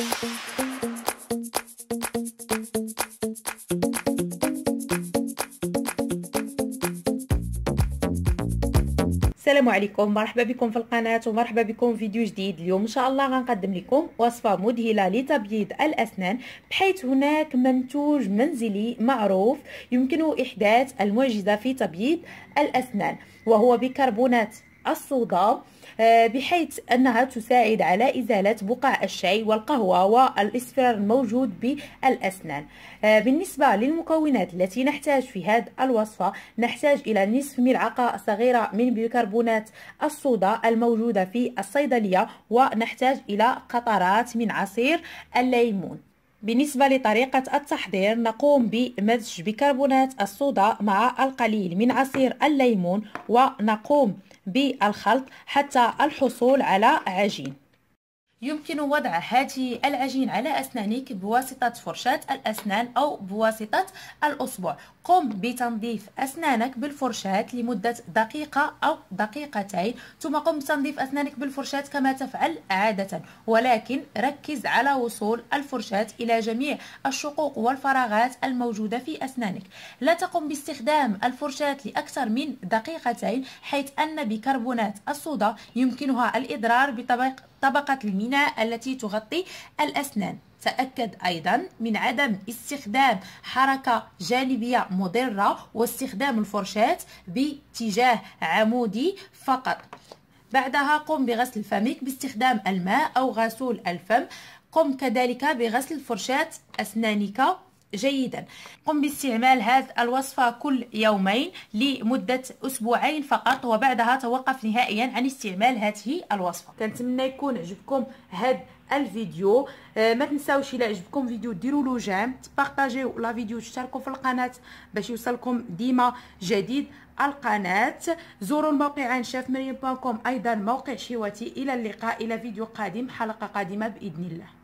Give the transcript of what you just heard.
السلام عليكم مرحبا بكم في القناه ومرحبا بكم في فيديو جديد اليوم ان شاء الله غنقدم لكم وصفه مذهله لتبييض الاسنان بحيث هناك منتوج منزلي معروف يمكن احداث المعجزه في تبييض الاسنان وهو بيكربونات الصودا آه، بحيث أنها تساعد على إزالة بقع الشاي والقهوة والإصفرار الموجود بالأسنان آه، بالنسبة للمكونات التي نحتاج في هذه الوصفة نحتاج إلى نصف ملعقة صغيرة من بيكربونات الصودا الموجودة في الصيدلية ونحتاج إلى قطرات من عصير الليمون بالنسبة لطريقة التحضير نقوم بمزج بيكربونات الصودا مع القليل من عصير الليمون ونقوم بالخلط حتى الحصول على عجين يمكن وضع هذه العجين على أسنانك بواسطة فرشاة الأسنان أو بواسطة الأصبع قم بتنظيف أسنانك بالفرشاة لمدة دقيقة أو دقيقتين ثم قم بتنظيف أسنانك بالفرشاة كما تفعل عادة ولكن ركز على وصول الفرشاة إلى جميع الشقوق والفراغات الموجودة في أسنانك لا تقم باستخدام الفرشاة لأكثر من دقيقتين حيث أن بكربونات الصودا يمكنها الإضرار بطبقة المينا الميناء التي تغطي الأسنان تأكد أيضا من عدم استخدام حركة جانبية مضرة واستخدام الفرشاة باتجاه عمودي فقط بعدها قم بغسل فمك باستخدام الماء أو غسول الفم قم كذلك بغسل فرشاة أسنانك جيدا قم باستعمال هذه الوصفة كل يومين لمدة أسبوعين فقط وبعدها توقف نهائيا عن استعمال هذه الوصفة كنتمنى يكون عجبكم هذا الفيديو آه ما تنساوش الا عجبكم فيديو ديروا له جيم تبارطاجيو لا فيديو تشتركوا في القناه باش يوصلكم ديما جديد القناه زوروا الموقع انشاف مريم ايضا موقع شيواتي الى اللقاء الى فيديو قادم حلقه قادمه باذن الله